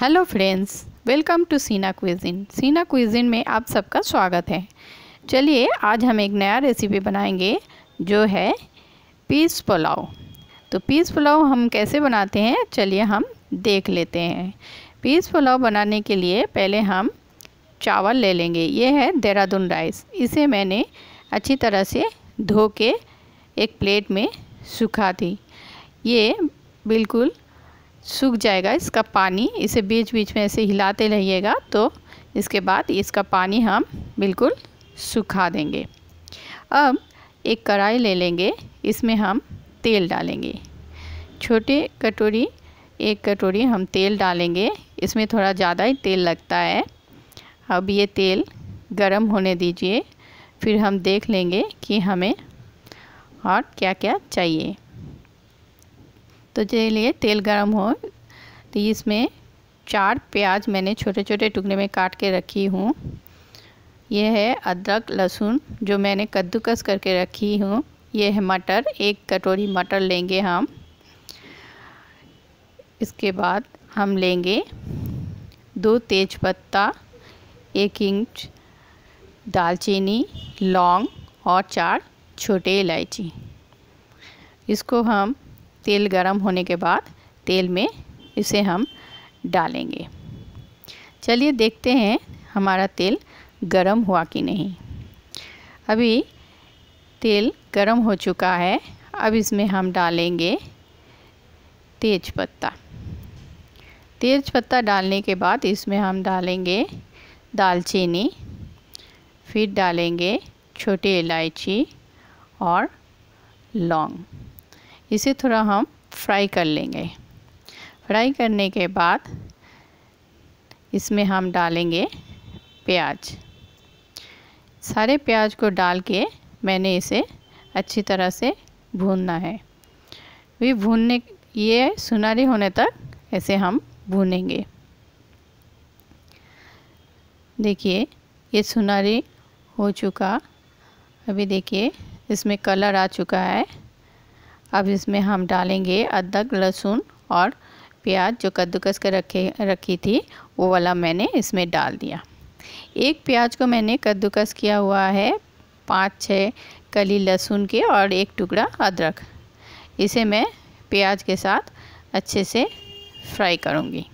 hello friends welcome to Seena cuisine Seena cuisine में आप सबका स्वागत है चलिए आज हम एक नया रेसिपी बनाएंगे जो है पीस पुलाव तो पीस पुलाव हम कैसे बनाते हैं चलिए हम देख लेते हैं पीस पुलाव बनाने के लिए पहले हम चावल ले लेंगे ये है देहरादून राइस इसे मैंने अच्छी तरह से धो के एक प्लेट में सुखा दी ये बिल्कुल सूख जाएगा इसका पानी इसे बीच बीच में ऐसे हिलाते रहिएगा तो इसके बाद इसका पानी हम बिल्कुल सुखा देंगे अब एक कढ़ाई ले लेंगे इसमें हम तेल डालेंगे छोटे कटोरी एक कटोरी हम तेल डालेंगे इसमें थोड़ा ज़्यादा ही तेल लगता है अब ये तेल गरम होने दीजिए फिर हम देख लेंगे कि हमें और क्या क्या चाहिए तो चलिए तेल गर्म हो तो इसमें चार प्याज मैंने छोटे छोटे टुकड़े में काट के रखी हूँ यह है अदरक लहसुन जो मैंने कद्दूकस करके रखी हूँ यह है मटर एक कटोरी मटर लेंगे हम इसके बाद हम लेंगे दो तेज पत्ता एक इंच दालचीनी लौंग और चार छोटे इलायची इसको हम तेल गर्म होने के बाद तेल में इसे हम डालेंगे चलिए देखते हैं हमारा तेल गर्म हुआ कि नहीं अभी तेल गर्म हो चुका है अब इसमें हम डालेंगे तेज पत्ता तेज पत्ता डालने के बाद इसमें हम डालेंगे दालचीनी फिर डालेंगे छोटी इलायची और लौंग इसे थोड़ा हम फ्राई कर लेंगे फ्राई करने के बाद इसमें हम डालेंगे प्याज सारे प्याज को डाल के मैंने इसे अच्छी तरह से भूनना है वे भूनने ये सुनहरी होने तक ऐसे हम भूनेंगे देखिए ये सुनहरी हो चुका अभी देखिए इसमें कलर आ चुका है अब इसमें हम डालेंगे अदरक लहसुन और प्याज जो कद्दूकस कर रखे रखी थी वो वाला मैंने इसमें डाल दिया एक प्याज को मैंने कद्दूकस किया हुआ है पाँच छः कली लहसुन के और एक टुकड़ा अदरक इसे मैं प्याज के साथ अच्छे से फ्राई करूँगी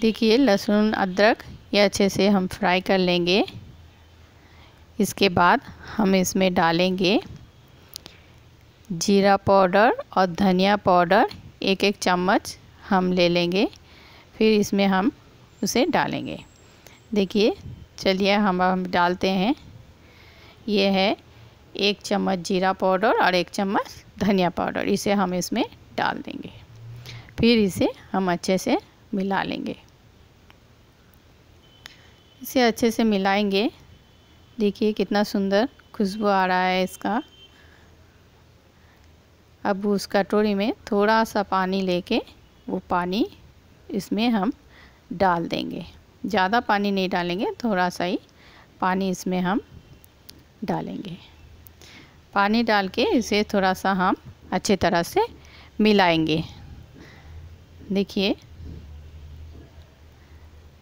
देखिए लहसुन अदरक ये अच्छे से हम फ्राई कर लेंगे इसके बाद हम इसमें डालेंगे जीरा पाउडर और धनिया पाउडर एक एक चम्मच हम ले लेंगे फिर इसमें हम उसे डालेंगे देखिए चलिए हम हम डालते हैं ये है एक चम्मच जीरा पाउडर और एक चम्मच धनिया पाउडर इसे हम इसमें डाल देंगे फिर इसे हम अच्छे से मिला लेंगे इसे अच्छे से मिलाएंगे देखिए कितना सुंदर खुशबू आ रहा है इसका अब उस कटोरी में थोड़ा सा पानी लेके वो पानी इसमें हम डाल देंगे ज़्यादा पानी नहीं डालेंगे थोड़ा सा ही पानी इसमें हम डालेंगे पानी डाल के इसे थोड़ा सा हम अच्छे तरह से मिलाएंगे देखिए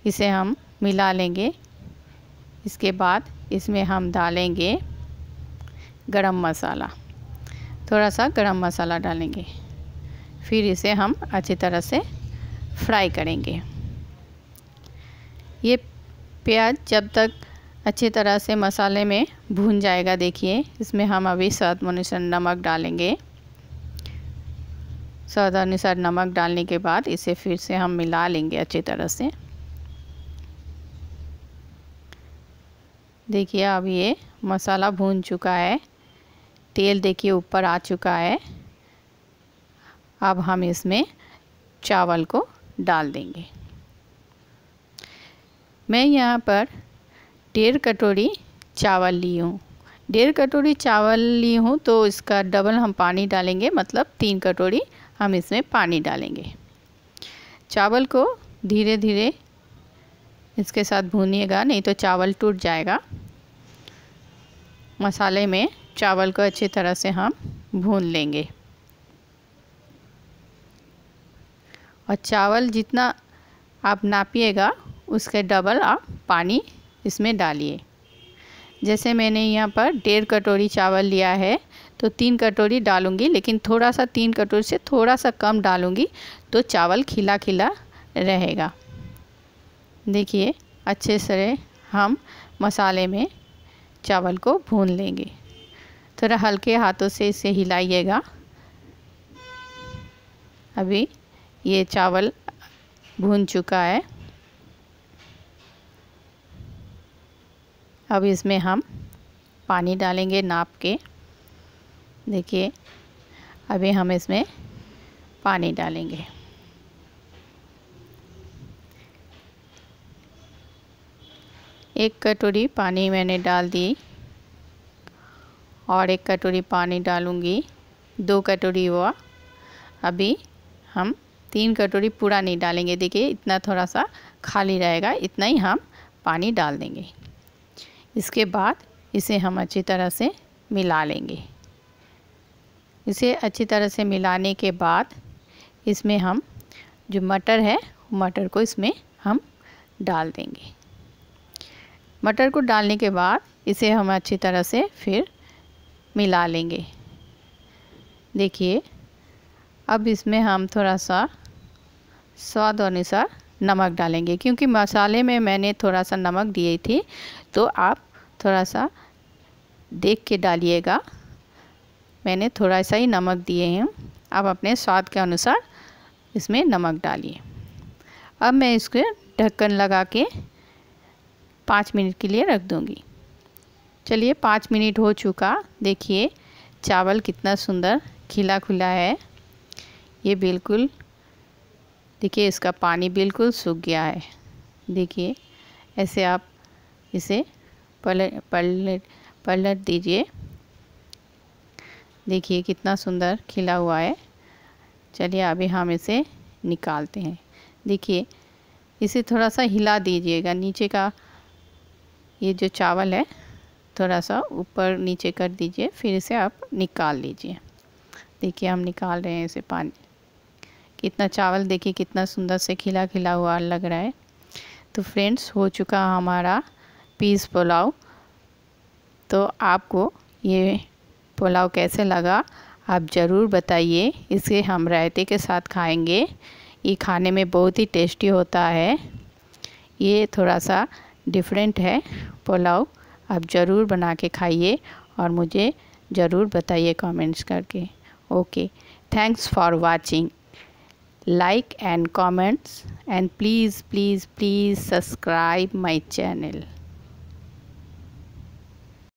इसे हम मिला लेंगे इसके बाद इसमें हम डालेंगे गरम मसाला थोड़ा सा गरम मसाला डालेंगे फिर इसे हम अच्छी तरह से फ्राई करेंगे ये प्याज जब तक अच्छी तरह से मसाले में भून जाएगा देखिए इसमें हम अभी स्वाद अनुसार नमक डालेंगे स्वाद अनुसार नमक डालने के बाद इसे फिर से हम मिला लेंगे अच्छी तरह से देखिए अब ये मसाला भून चुका है तेल देखिए ऊपर आ चुका है अब हम इसमें चावल को डाल देंगे मैं यहाँ पर डेढ़ कटोरी चावल ली हूँ डेढ़ कटोरी चावल ली हूँ तो इसका डबल हम पानी डालेंगे मतलब तीन कटोरी हम इसमें पानी डालेंगे चावल को धीरे धीरे इसके साथ भूनिएगा नहीं तो चावल टूट जाएगा मसाले में चावल को अच्छी तरह से हम भून लेंगे और चावल जितना आप नापिएगा उसके डबल आप पानी इसमें डालिए जैसे मैंने यहाँ पर डेढ़ कटोरी चावल लिया है तो तीन कटोरी डालूंगी लेकिन थोड़ा सा तीन कटोरी से थोड़ा सा कम डालूंगी तो चावल खिला खिला रहेगा देखिए अच्छे से हम मसाले में चावल को भून लेंगे थोड़ा हल्के हाथों से इसे हिलाइएगा अभी ये चावल भून चुका है अब इसमें हम पानी डालेंगे नाप के देखिए अभी हम इसमें पानी डालेंगे एक कटोरी पानी मैंने डाल दी और एक कटोरी पानी डालूँगी दो कटोरी हुआ अभी हम तीन कटोरी पूरा नहीं डालेंगे देखिए इतना थोड़ा सा खाली रहेगा इतना ही हम पानी डाल देंगे इसके बाद इसे हम अच्छी तरह से मिला लेंगे इसे अच्छी तरह से मिलाने के बाद इसमें हम जो मटर है मटर को इसमें हम डाल देंगे मटर को डालने के बाद इसे हम अच्छी तरह से फिर मिला लेंगे देखिए अब इसमें हम थोड़ा सा स्वाद अनुसार नमक डालेंगे क्योंकि मसाले में मैंने थोड़ा सा नमक दिए थी तो आप थोड़ा सा देख के डालिएगा मैंने थोड़ा सा ही नमक दिए हैं आप अपने स्वाद के अनुसार इसमें नमक डालिए अब मैं इसके ढक्कन लगा के पाँच मिनट के लिए रख दूँगी चलिए पाँच मिनट हो चुका देखिए चावल कितना सुंदर खिला खुला है ये बिल्कुल देखिए इसका पानी बिल्कुल सूख गया है देखिए ऐसे आप इसे पलट पलट पलट दीजिए देखिए कितना सुंदर खिला हुआ है चलिए अभी हम इसे निकालते हैं देखिए इसे थोड़ा सा हिला दीजिएगा नीचे का ये जो चावल है थोड़ा सा ऊपर नीचे कर दीजिए फिर इसे आप निकाल लीजिए देखिए हम निकाल रहे हैं इसे पानी कितना चावल देखिए कितना सुंदर से खिला खिला हुआ लग रहा है तो फ्रेंड्स हो चुका हमारा पीस पुलाव तो आपको ये पुलाव कैसे लगा आप ज़रूर बताइए इसे हम रायते के साथ खाएंगे ये खाने में बहुत ही टेस्टी होता है ये थोड़ा सा डिफरेंट है पुलाव आप ज़रूर बना के खाइए और मुझे ज़रूर बताइए कमेंट्स करके okay thanks for watching like and comments and please please please subscribe my channel